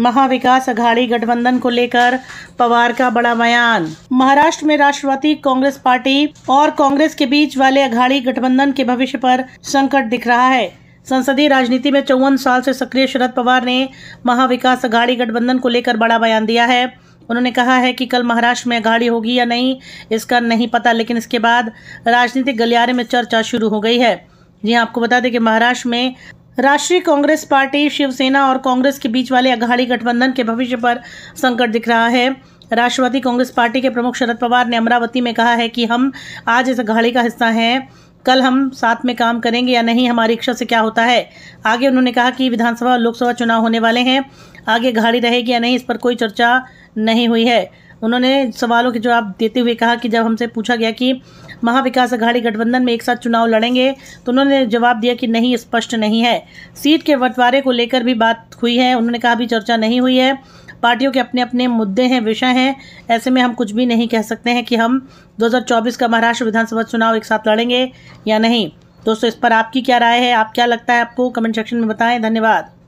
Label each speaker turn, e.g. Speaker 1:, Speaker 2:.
Speaker 1: महाविकास अघाड़ी गठबंधन को लेकर पवार का बड़ा बयान महाराष्ट्र में राष्ट्रवादी कांग्रेस पार्टी और कांग्रेस के बीच वाले अघाड़ी गठबंधन के भविष्य पर संकट दिख रहा है संसदीय राजनीति में चौवन साल से सक्रिय शरद पवार ने महाविकास अघाड़ी गठबंधन को लेकर बड़ा बयान दिया है उन्होंने कहा है कि कल महाराष्ट्र में अघाड़ी होगी या नहीं इसका नहीं पता लेकिन इसके बाद राजनीतिक गलियारे में चर्चा शुरू हो गई है जी हाँ, आपको बता दें कि महाराष्ट्र में राष्ट्रीय कांग्रेस पार्टी शिवसेना और कांग्रेस के बीच वाले अघाड़ी गठबंधन के भविष्य पर संकट दिख रहा है राष्ट्रवादी कांग्रेस पार्टी के प्रमुख शरद पवार ने अमरावती में कहा है कि हम आज इस अघाड़ी का हिस्सा हैं कल हम साथ में काम करेंगे या नहीं हमारी इच्छा से क्या होता है आगे उन्होंने कहा कि विधानसभा और लोकसभा चुनाव होने वाले हैं आगे घाड़ी रहेगी या नहीं इस पर कोई चर्चा नहीं हुई है उन्होंने सवालों के जवाब देते हुए कहा कि जब हमसे पूछा गया कि महाविकास अघाड़ी गठबंधन में एक साथ चुनाव लड़ेंगे तो उन्होंने जवाब दिया कि नहीं स्पष्ट नहीं है सीट के बंटवारे को लेकर भी बात हुई है उन्होंने कहा भी चर्चा नहीं हुई है पार्टियों के अपने अपने मुद्दे हैं विषय हैं ऐसे में हम कुछ भी नहीं कह सकते हैं कि हम 2024 का महाराष्ट्र विधानसभा चुनाव एक साथ लड़ेंगे या नहीं दोस्तों इस पर आपकी क्या राय है आप क्या लगता है आपको कमेंट सेक्शन में बताएं धन्यवाद